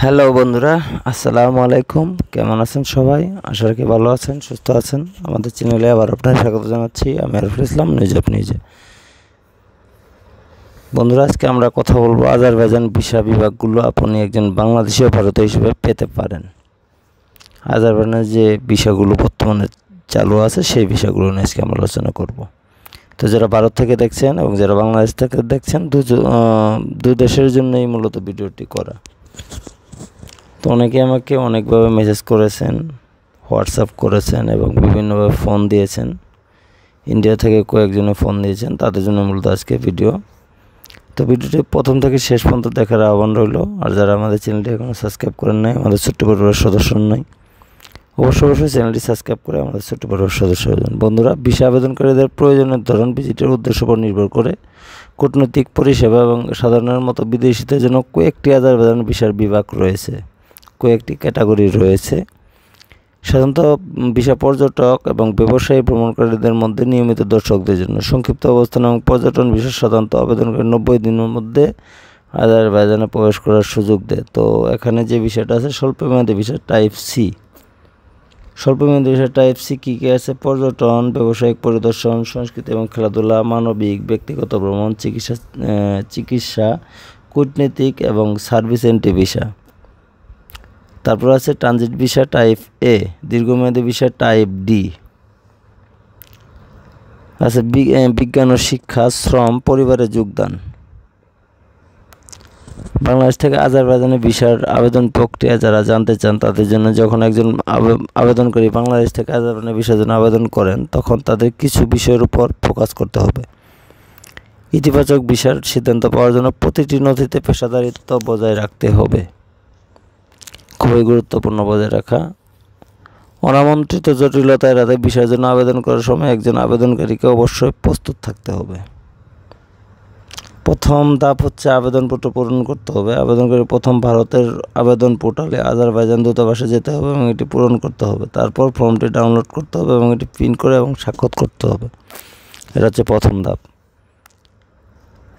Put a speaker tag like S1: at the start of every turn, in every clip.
S1: hello বন্ধুরা আসসালামু আলাইকুম কেমন আছেন সবাই আশা রাখি ভালো আছেন সুস্থ আছেন আমাদের চ্যানেলে আবার আপনার স্বাগত জানাচ্ছি আমি আরফুল ইসলাম নিউজ অফ নিউজে বন্ধুরা আজকে আমরা কথা বলবো আজারবাইজান ভিসা বিভাগগুলো আপনি একজন বাংলাদেশীয় ভারতীয় হিসেবে পেতে পারেন আজারবাইজানের যে বিষয়গুলো বর্তমানে চালু আছে সেই বিষয়গুলো নিয়ে আজকে আমরা আলোচনা করবো তো যারা ভারত থেকে দেখছেন এবং যারা বাংলাদেশ থেকে দেখছেন দু দু দেশের জন্যই মূলত ভিডিওটি করা তো অনেকে আমাকে অনেকভাবে মেসেজ করেছেন হোয়াটসঅ্যাপ করেছেন এবং বিভিন্নভাবে ফোন দিয়েছেন ইন্ডিয়া থেকে কয়েকজনে ফোন দিয়েছেন তাদের জন্য মূলত আজকে ভিডিও তো ভিডিওটি প্রথম থেকে শেষ পর্যন্ত দেখার আহ্বান রইল আর যারা আমাদের চ্যানেলটি এখনও সাবস্ক্রাইব করেন নাই আমাদের ছোট্ট পরিবারের সদস্য নয় অবশ্য অবশ্যই চ্যানেলটি সাবস্ক্রাইব করে আমাদের ছোট বড় সদস্য হবেন বন্ধুরা ভিসা আবেদনকারীদের প্রয়োজনের ধরন ভিজিটের উদ্দেশ্য উপর নির্ভর করে কূটনৈতিক পরিষেবা এবং সাধারণের মতো বিদেশিদের জন্য কয়েকটি বেদন ভিসার বিভাগ রয়েছে কয়েকটি ক্যাটাগরি রয়েছে সাধারণত ভিসা পর্যটক এবং ব্যবসায়ী ভ্রমণকারীদের মধ্যে নিয়মিত দর্শকদের জন্য সংক্ষিপ্ত অবস্থান এবং পর্যটন বিষয় সাধারণত আবেদনকারী নব্বই দিনের মধ্যে বেদনে প্রবেশ করার সুযোগ দেয় তো এখানে যে বিষয়টা আছে স্বল্প মেয়াদী বিষয় টাইপ সি স্বল্পমেয়াদী টাইপ সি কী কী আছে পর্যটন ব্যবসায়িক পরিদর্শন সংস্কৃতি এবং খেলাধুলা মানবিক ব্যক্তিগত ভ্রমণ চিকিৎসা চিকিৎসা কূটনীতিক এবং সার্ভিস এন্ট্রি ভিসা তারপর আছে ট্রানজিট ভিসা টাইপ এ দীর্ঘমেয়াদী ভিসা টাইপ ডি আছে বিজ্ঞান ও শিক্ষা শ্রম পরিবারে যোগদান বাংলাদেশ থেকে আজারবাইজানে ভিসার আবেদন প্রক্রিয়া যারা জানতে চান তাদের জন্য যখন একজন আবেদনকারী বাংলাদেশ থেকে আজারবাইজানে ভিসার জন্য আবেদন করেন তখন তাদের কিছু বিষয়ের উপর ফোকাস করতে হবে ইতিবাচক বিষয়ের সিদ্ধান্ত পাওয়ার জন্য প্রতিটি নথিতে পেশাদারিত্ব বজায় রাখতে হবে খুবই গুরুত্বপূর্ণ বজায় রাখা অনামন্ত্রিত জটিলতা এড়াতে বিষয়ের জন্য আবেদন করার সময় একজন আবেদনকারীকে অবশ্যই প্রস্তুত থাকতে হবে প্রথম ধাপ হচ্ছে আবেদনপত্র পূরণ করতে হবে আবেদন করে প্রথম ভারতের আবেদন পোর্টালে আজারবাইজান দূতাবাসে যেতে হবে এবং এটি পূরণ করতে হবে তারপর ফর্মটি ডাউনলোড করতে হবে এবং এটি প্রিন্ট করে এবং সাক্ষাৎ করতে হবে এটা হচ্ছে প্রথম ধাপ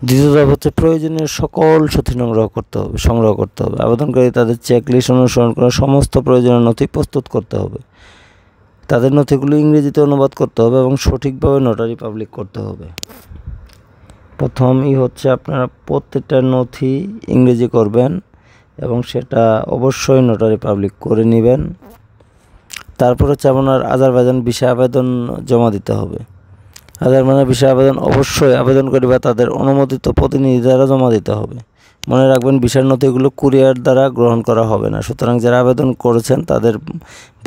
S1: দ্বিতীয় ধাপ হচ্ছে প্রয়োজনীয় সকল সথি সংগ্রহ করতে হবে সংগ্রহ করতে হবে আবেদনকারী তাদের চেকলিস্ট অনুসরণ করে সমস্ত প্রয়োজনীয় নথি প্রস্তুত করতে হবে তাদের নথিগুলো ইংরেজিতে অনুবাদ করতে হবে এবং সঠিকভাবে নোটারি পাবলিক করতে হবে প্রথমই হচ্ছে আপনারা প্রত্যেকটা নথি ইংরেজি করবেন এবং সেটা অবশ্যই নোটারি পাবলিক করে নেবেন তারপর হচ্ছে আপনার আজারবাইজান বিষয় আবেদন জমা দিতে হবে আজারবাইজান বিষয় আবেদন অবশ্যই আবেদন করি বা তাদের অনুমোদিত প্রতিনিধি দ্বারা জমা দিতে হবে মনে রাখবেন বিষয় নথিগুলো কুরিয়ার দ্বারা গ্রহণ করা হবে না সুতরাং যারা আবেদন করেছেন তাদের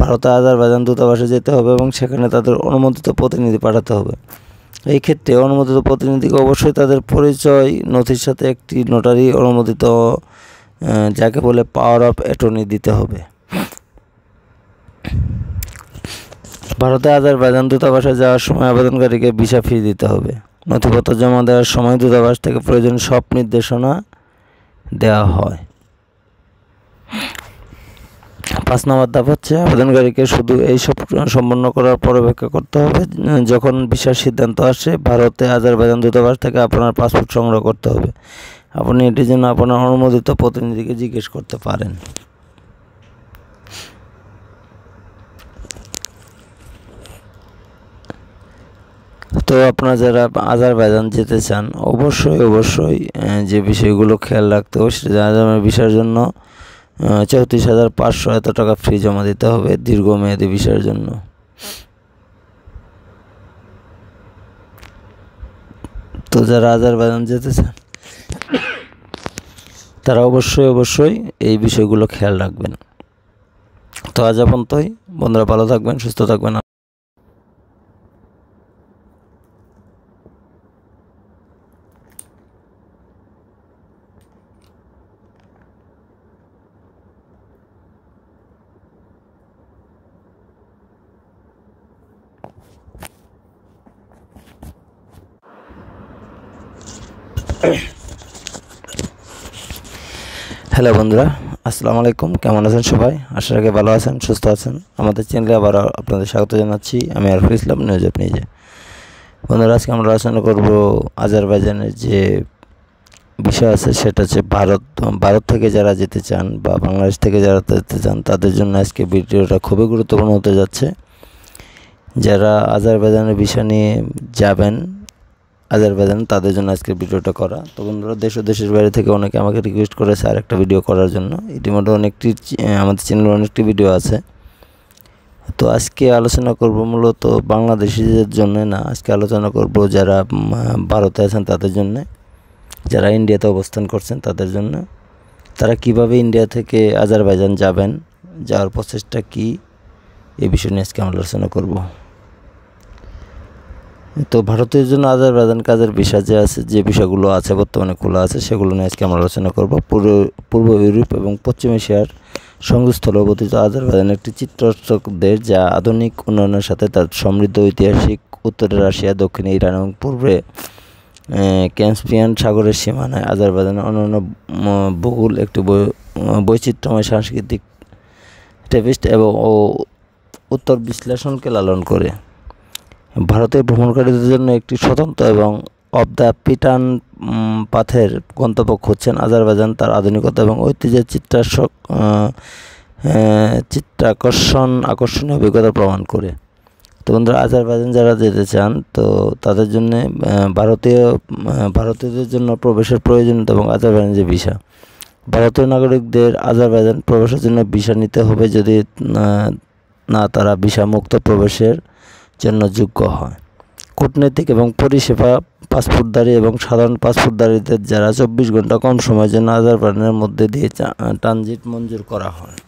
S1: ভারতে আজারবাইজান দূতাবাসে যেতে হবে এবং সেখানে তাদের অনুমোদিত প্রতিনিধি পাঠাতে হবে এই ক্ষেত্রে অনুমোদিত প্রতিনিধিকে অবশ্যই তাদের পরিচয় নথির সাথে একটি নোটারি অনুমোদিত যাকে বলে পাওয়ার অফ অ্যাটর্নি দিতে হবে ভারতে আজারবাইজান দূতাবাসে যাওয়ার সময় আবেদনকারীকে ভিসা ফি দিতে হবে নথিপত্র জমা দেওয়ার সময় দূতাবাস থেকে প্রয়োজন সব নির্দেশনা দেওয়া হয় পাঁচ নম্বর ধাপ হচ্ছে আবেদনকারীকে শুধু এই সব সম্পন্ন করার পর অপেক্ষা করতে হবে যখন ভিসার সিদ্ধান্ত আসে ভারতে আজারবাইজান দূতাবাস থেকে আপনার পাসপোর্ট সংগ্রহ করতে হবে আপনি এটির জন্য আপনার অনুমোদিত প্রতিনিধিকে জিজ্ঞেস করতে পারেন তো আপনারা যারা আজারবাইজান যেতে চান অবশ্যই অবশ্যই যে বিষয়গুলো খেয়াল রাখতে হবে সেটা আজারবাইজান বিষয়ের জন্য চৌত্রিশ হাজার পাঁচশো এত টাকা ফ্রি জমা দিতে হবে দীর্ঘমেয়াদী বিষয়ের জন্য তো যারা আজারবাইজান যেতে চান তারা অবশ্যই অবশ্যই এই বিষয়গুলো খেয়াল রাখবেন তো আজ আপন্তই বন্ধুরা ভালো থাকবেন সুস্থ থাকবেন হ্যালো বন্ধুরা আসসালামু আলাইকুম কেমন আছেন সবাই আশা রাখি ভালো আছেন সুস্থ আছেন আমাদের চ্যানেলে আবার আপনাদের স্বাগত জানাচ্ছি আমি আরফুল ইসলাম নিউজ আপনি যে বন্ধুরা আজকে আমরা আলোচনা করব আজারবাইজানের যে বিষয় আছে সেটা হচ্ছে ভারত ভারত থেকে যারা যেতে চান বা বাংলাদেশ থেকে যারা যেতে চান তাদের জন্য আজকে ভিডিওটা খুবই গুরুত্বপূর্ণ হতে যাচ্ছে যারা আজারবাইজানের বিষয় নিয়ে যাবেন আজারবাইজান তাদের জন্য আজকের ভিডিওটা করা তো বন্ধুরা দেশ ও দেশের বাইরে থেকে অনেকে আমাকে রিকোয়েস্ট করেছে আর একটা ভিডিও করার জন্য ইতিমধ্যে অনেকটি আমাদের চ্যানেলে অনেকটি ভিডিও আছে তো আজকে আলোচনা করব মূলত বাংলাদেশিদের জন্য না আজকে আলোচনা করব যারা ভারতে আছেন তাদের জন্য যারা ইন্ডিয়াতে অবস্থান করছেন তাদের জন্য তারা কিভাবে ইন্ডিয়া থেকে আজারবাইজান যাবেন যাওয়ার প্রচেষ্টা কি এ বিষয় নিয়ে আজকে আমরা আলোচনা করবো তো ভারতের জন্য আজারবাইজান কাজের বিষয় যে আছে যে বিষয়গুলো আছে বর্তমানে খোলা আছে সেগুলো নিয়ে আজকে আমরা আলোচনা করবো পূর্ব পূর্ব ইউরোপ এবং পশ্চিম এশিয়ার সংস্থলে অবস্থিত আজারবাইজান একটি চিত্রর্চক দেশ যা আধুনিক উন্নয়নের সাথে তার সমৃদ্ধ ঐতিহাসিক উত্তরে রাশিয়া দক্ষিণে ইরান এবং পূর্বে ক্যাম্পিয়ান সাগরের সীমানায় আজারবাইজানের অন্যান্য ভূগোল একটি বৈচিত্র্যময় সাংস্কৃতিক টেপিস্ট এবং ও উত্তর বিশ্লেষণকে লালন করে ভারতে ভ্রমণকারীদের জন্য একটি স্বতন্ত্র এবং অব দ্য পিটান পাথের গন্তব্য খুঁজছেন আজারবাইজান তার আধুনিকতা এবং ঐতিহ্যের চিত্রাসক চিত্রাকর্ষণ আকর্ষণীয় অভিজ্ঞতা প্রমাণ করে তো বন্ধুরা আজারবাইজান যারা যেতে চান তো তাদের জন্য ভারতীয় ভারতীয়দের জন্য প্রবেশের প্রয়োজনীয়তা এবং আজারবাইজান যে ভিসা ভারতীয় নাগরিকদের আজারবাইজান প্রবেশের জন্য ভিসা নিতে হবে যদি না তারা ভিসা মুক্ত প্রবেশের জন্য যোগ্য হয় কূটনৈতিক এবং পরিষেবা পাসপোর্টধারী এবং সাধারণ পাসপোর্টধারীদের যারা চব্বিশ ঘন্টা কম সময়ের জন্য আজারবাইজানের মধ্যে দিয়ে ট্রানজিট মঞ্জুর করা হয়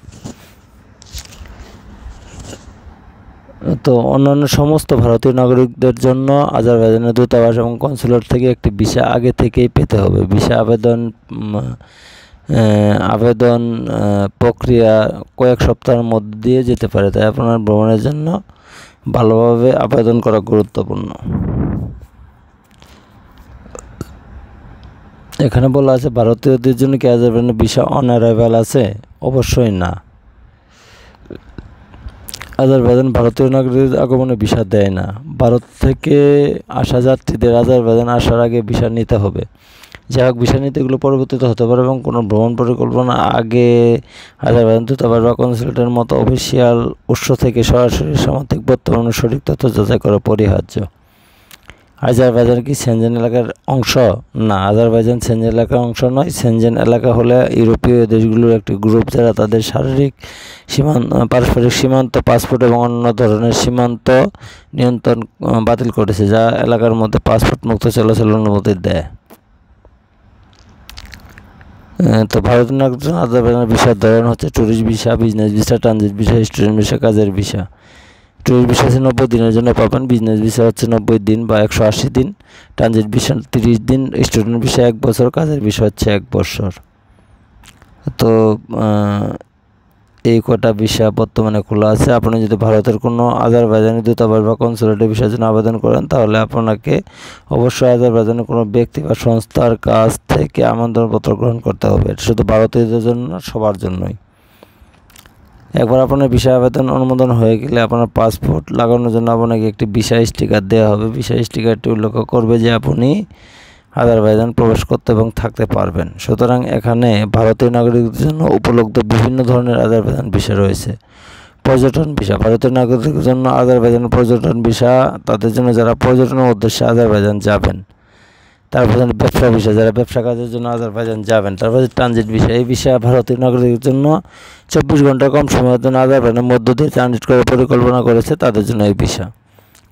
S1: তো অন্যান্য সমস্ত ভারতীয় নাগরিকদের জন্য আজারবাইজানের দূতাবাস এবং কনসুলেট থেকে একটি ভিসা আগে থেকেই পেতে হবে ভিসা আবেদন আবেদন প্রক্রিয়া কয়েক সপ্তাহের মধ্যে দিয়ে যেতে পারে তাই আপনার ভ্রমণের জন্য ভালোভাবে আবেদন করা গুরুত্বপূর্ণ এখানে বলা আছে ভারতীয়দের জন্য কি আজারবাইজানের ভিসা অনারাইভাল আছে অবশ্যই না আজারবাইজান ভারতীয় নাগরিকদের আগমনে ভিসা দেয় না ভারত থেকে আসা যাত্রীদের আজারবাইজান আসার আগে ভিসা নিতে হবে যাই হোক বিষয় নিতে এগুলো পরিবর্তিত হতে পারে এবং কোনো ভ্রমণ পরিকল্পনা আগে হাজারবাদ দূতাবাস বা কনসালটের মতো অফিসিয়াল উৎস থেকে সরাসরি সামর্থিক বর্তমান সঠিক তথ্য যাচাই করা পরিহার্য আজারবাইজান কি সেনজেন এলাকার অংশ না আজারবাইজান সেনজেন এলাকার অংশ নয় সেনজেন এলাকা হলে ইউরোপীয় দেশগুলোর একটি গ্রুপ যারা তাদের শারীরিক সীমান্ত পারস্পরিক সীমান্ত পাসপোর্ট এবং অন্য ধরনের সীমান্ত নিয়ন্ত্রণ বাতিল করেছে যা এলাকার মধ্যে পাসপোর্ট মুক্ত চলাচলের অনুমতি দেয় তো ভারতের নাগরিক আজারবাইজানের ভিসার ধরন হচ্ছে tourist visa business visa transit visa student visa কাজের ভিসা ট্যুরিস্ট ভিসা হচ্ছে নব্বই দিনের জন্য পাবেন বিজনেস ভিসা হচ্ছে নব্বই দিন বা একশো আশি দিন ট্রানজিট ভিসা তিরিশ দিন স্টুডেন্ট ভিসা এক বছর কাজের ভিসা হচ্ছে এক বছর তো এই কটা ভিসা বর্তমানে খোলা আছে আপনি যদি ভারতের কোনো আজারবাইজানি দূতাবাস বা কনসুলেটের ভিসার জন্য আবেদন করেন তাহলে আপনাকে অবশ্যই আজারবাইজানের কোনো ব্যক্তি বা সংস্থার কাছ থেকে আমন্ত্রণপত্র গ্রহণ করতে হবে এটা শুধু ভারতীয়দের জন্য সবার জন্যই একবার আপনার ভিসা আবেদন অনুমোদন হয়ে গেলে আপনার পাসপোর্ট লাগানোর জন্য আপনাকে একটি ভিসা স্টিকার দেওয়া হবে ভিসা স্টিকারটি উল্লেখ করবে যে আপনি আজারবাইজান প্রবেশ করতে এবং থাকতে পারবেন সুতরাং এখানে ভারতীয় নাগরিকদের জন্য উপলব্ধ বিভিন্ন ধরনের আজারবাইজান ভিসা রয়েছে পর্যটন ভিসা ভারতের নাগরিকদের জন্য আজারবাইজান পর্যটন ভিসা তাদের জন্য যারা পর্যটনের উদ্দেশ্যে আজারবাইজান যাবেন তারপর ব্যবসা ভিসা যারা ব্যবসা কাজের জন্য আজারবাইজান যাবেন তারপর ট্রানজিট ভিসা এই ভিসা ভারতীয় নাগরিকদের জন্য চব্বিশ ঘন্টা কম সময়ের জন্য আজারবাইজানের মধ্য দিয়ে ট্রানজিট করার পরিকল্পনা করেছে তাদের জন্য এই ভিসা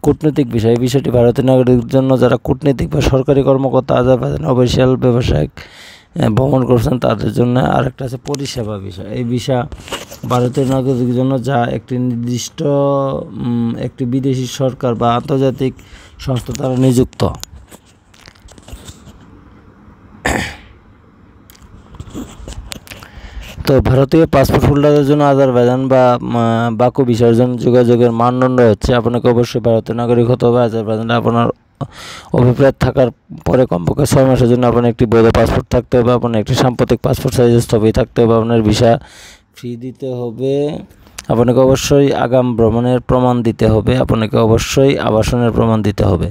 S1: কূটনৈতিক বিষয় এই বিষয়টি ভারতীয় নাগরিকদের জন্য যারা কূটনৈতিক বা সরকারি কর্মকর্তা আজারবাইজান অফিসিয়াল ব্যবসায়িক ভ্রমণ করছেন তাদের জন্য আরেকটা আছে পরিষেবা বিষয় এই বিষয় ভারতীয় নাগরিকদের জন্য যা একটি নির্দিষ্ট একটি বিদেশি সরকার বা আন্তর্জাতিক সংস্থা দ্বারা নিযুক্ত তো ভারতীয় পাসপোর্ট হোল্ডারদের জন্য বেদান বা বাকু বিসর্জন যোগাযোগের মানদণ্ড হচ্ছে আপনাকে অবশ্যই ভারতীয় নাগরিক হতে হবে আজারবাইজানে আপনার অভিপ্রায় থাকার পরে কমপক্ষে ছয় মাসের জন্য আপনার একটি বৈধ পাসপোর্ট থাকতে হবে আপনার একটি সাম্প্রতিক পাসপোর্ট সাইজ ছবি থাকতে হবে আপনার ভিসা ফি দিতে হবে আপনাকে অবশ্যই আগাম ভ্রমণের প্রমাণ দিতে হবে আপনাকে অবশ্যই আবাসনের প্রমাণ দিতে হবে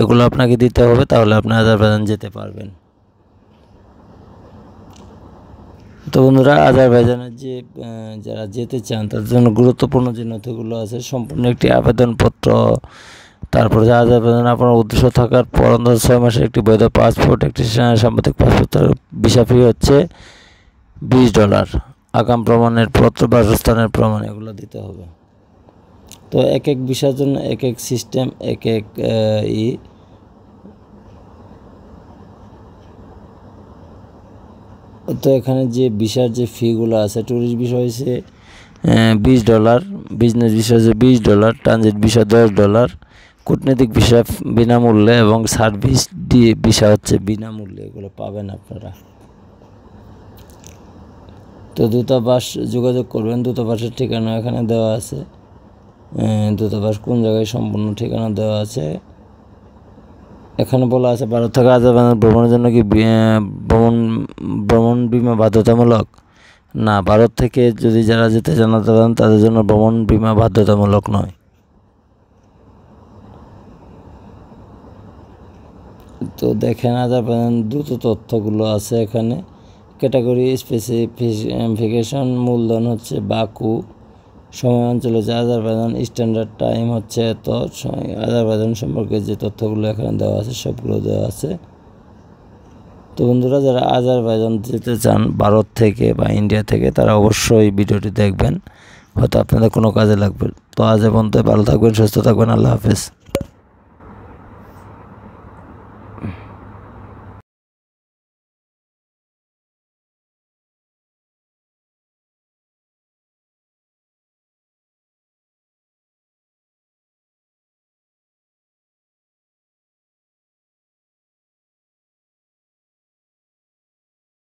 S1: এগুলো আপনাকে দিতে হবে তাহলে আপনি আজারবাইজান যেতে পারবেন তো বন্ধুরা আজারবাইজানের যে যারা যেতে চান তাদের জন্য গুরুত্বপূর্ণ যে নথিগুলো আছে সম্পূর্ণ একটি আবেদনপত্র তারপরে আজারবাইজান আপনার উদ্দেশ্য থাকার পর অন্তত ছয় মাসের একটি বৈধ পাসপোর্ট একটি সাম্প্রতিক পাসপোর্ট ভিসা ফি হচ্ছে বিশ ডলার আগাম প্রমাণের পত্র বাসস্থানের প্রমাণ এগুলো দিতে হবে তো এক এক বিষয়ের জন্য এক এক সিস্টেম এক এক ই তো এখানে যে ভিসার যে ফিগুলো আছে ট্যুরিস্ট ভিসা হয়েছে বিশ ডলার বিজনেস ভিসা হচ্ছে বিশ ডলার ট্রানজিট ভিসা দশ ডলার কূটনৈতিক ভিসা বিনামূল্যে এবং সার্ভিস দিয়ে ভিসা হচ্ছে বিনামূল্যে এগুলো পাবেন আপনারা তো দূতাবাস যোগাযোগ করবেন দূতাবাসের ঠিকানা এখানে দেওয়া আছে দূতাবাস কোন জায়গায় সম্পূর্ণ ঠিকানা দেওয়া আছে এখানে বলা আছে ভারত থেকে আজারবাইজান ভ্রমণের জন্য কি ভ্রমণ ভ্রমণ বিমা বাধ্যতামূলক না ভারত থেকে যদি যারা যেতে চান তাদের জন্য ভ্রমণ বিমা বাধ্যতামূলক নয় তো দেখেন আজারবাইজান দ্রুত তথ্যগুলো আছে এখানে ক্যাটাগরি স্পেসিফিকেশন মূলধন হচ্ছে বাকু সময় অঞ্চলে হচ্ছে আজারবাইজান স্ট্যান্ডার্ড টাইম হচ্ছে এত আজারবাইজান সম্পর্কে যে তথ্যগুলো এখানে দেওয়া আছে সবগুলো দেওয়া আছে তো বন্ধুরা যারা আজারবাইজান যেতে চান ভারত থেকে বা ইন্ডিয়া থেকে তারা অবশ্যই ভিডিওটি দেখবেন হয়তো আপনাদের কোনো কাজে লাগবে তো আজ এবং পর্যন্ত ভালো থাকবেন সুস্থ থাকবেন আল্লাহ হাফেজ